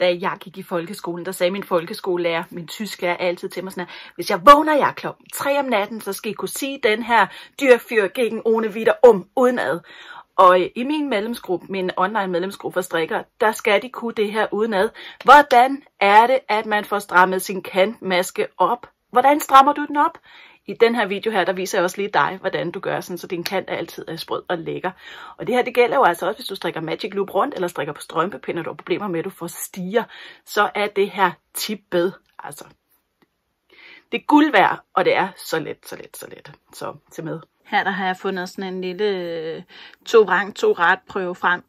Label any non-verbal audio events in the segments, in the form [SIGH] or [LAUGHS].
da jeg gik i folkeskolen, der sagde min folkeskolelærer, min tysklærer altid til mig sådan her, hvis jeg vågner jeg klokken 3 om natten, så skal I kunne sige den her dyrfyr gegen One videre om um udenad. Og øh, i min medlemsgruppe, min online medlemsgruppe for strikker, der skal de kunne det her udenad. Hvordan er det, at man får strammet sin kantmaske op? Hvordan strammer du den op? i den her video her, der viser jeg også lige dig, hvordan du gør sådan, så din kant er altid er sprød og lækker. Og det her, det gælder jo altså også, hvis du strikker Magic Loop rundt, eller strikker på strømpepinde, og du har problemer med, at du får stiger, så er det her tippet, altså. Det er guld værd, og det er så let, så let, så let. Så til med. Her der har jeg fundet sådan en lille øh, to rang, to ret prøve frem.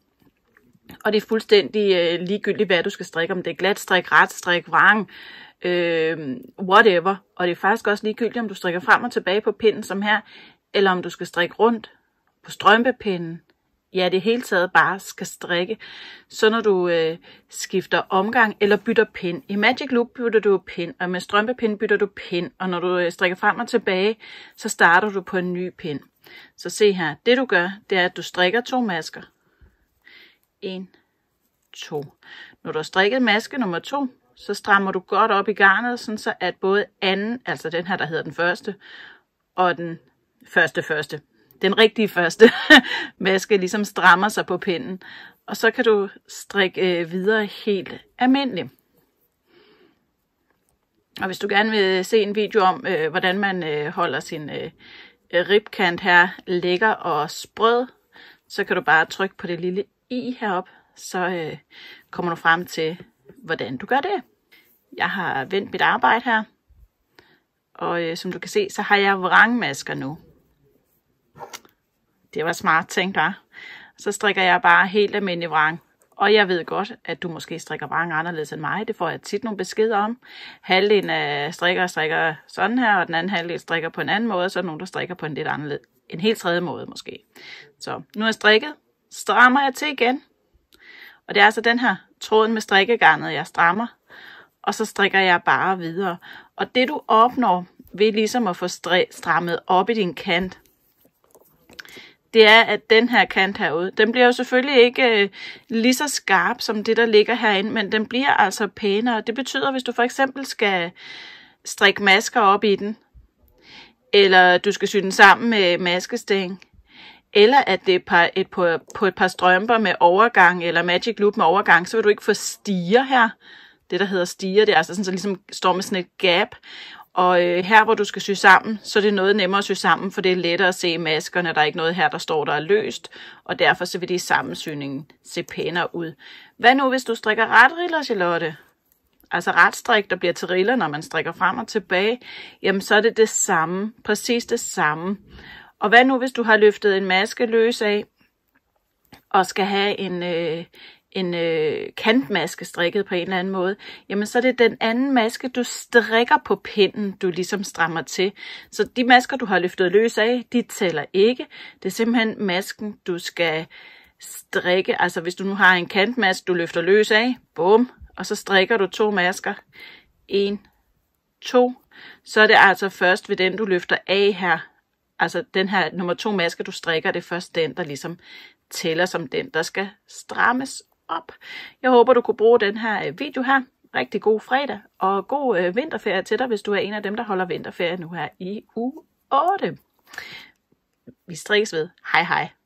Og det er fuldstændig øh, ligegyldigt, hvad du skal strikke, om det er glat strik, ret strik, vrang, øh, whatever. Og det er faktisk også ligegyldigt, om du strikker frem og tilbage på pinden som her, eller om du skal strikke rundt på strømpepinden. Ja, det hele taget bare skal strikke. Så når du øh, skifter omgang eller bytter pind. I Magic Loop bytter du pind, og med strømpepind bytter du pind. Og når du øh, strikker frem og tilbage, så starter du på en ny pind. Så se her, det du gør, det er, at du strikker to masker. En, to. Når du har strikket maske nummer to, så strammer du godt op i garnet, sådan så at både anden, altså den her, der hedder den første, og den første første, den rigtige første [LAUGHS] maske, ligesom strammer sig på pinden. Og så kan du strikke øh, videre helt almindeligt. Og hvis du gerne vil se en video om, øh, hvordan man øh, holder sin øh, ribkant her lækker og sprød, så kan du bare trykke på det lille i heroppe, så øh, kommer du frem til hvordan du gør det. Jeg har vendt mit arbejde her, og øh, som du kan se, så har jeg vrangmasker nu. Det var smart tænkt, var. Så strikker jeg bare helt almindelig vrang. Og jeg ved godt, at du måske strikker vrang anderledes end mig. Det får jeg tit nogle beskeder om. Halvdelen af strikker strikker sådan her, og den anden halvdel strikker på en anden måde, så er der nogen, der strikker på en lidt anderledes. En helt tredje måde måske. Så nu er jeg strikket. Strammer jeg til igen. Og det er altså den her tråden med strikkegarnet, jeg strammer, og så strikker jeg bare videre. Og det du opnår ved ligesom at få strammet op i din kant, det er, at den her kant herude, den bliver jo selvfølgelig ikke øh, lige så skarp som det, der ligger herinde, men den bliver altså pænere. Det betyder, hvis du for eksempel skal strikke masker op i den, eller du skal sy den sammen med maskestæng, eller at det er par, et, på, på et par strømper med overgang, eller Magic Loop med overgang, så vil du ikke få stiger her. Det, der hedder stiger, det er altså sådan, så ligesom står med sådan et gap. Og øh, her, hvor du skal sy sammen, så er det noget nemmere at sy sammen, for det er lettere at se maskerne. Der er ikke noget her, der står, der er løst, og derfor så vil det i sammensyningen se pænere ud. Hvad nu, hvis du strikker ret riller, Charlotte? altså retstrik, der bliver til riller, når man strikker frem og tilbage, jamen så er det det samme, præcis det samme. Og hvad nu, hvis du har løftet en maske løs af, og skal have en, øh, en øh, kantmaske strikket på en eller anden måde, jamen så er det den anden maske, du strikker på pinden, du ligesom strammer til. Så de masker, du har løftet løs af, de tæller ikke. Det er simpelthen masken, du skal strikke. Altså hvis du nu har en kantmaske, du løfter løs af, bum, og så strikker du to masker. En, to. Så er det altså først ved den, du løfter af her, altså den her nummer to maske, du strikker, det er først den, der ligesom tæller som den, der skal strammes op. Jeg håber, du kunne bruge den her øh, video her. Rigtig god fredag, og god øh, vinterferie til dig, hvis du er en af dem, der holder vinterferie nu her i uge 8. Vi strikkes ved. Hej hej.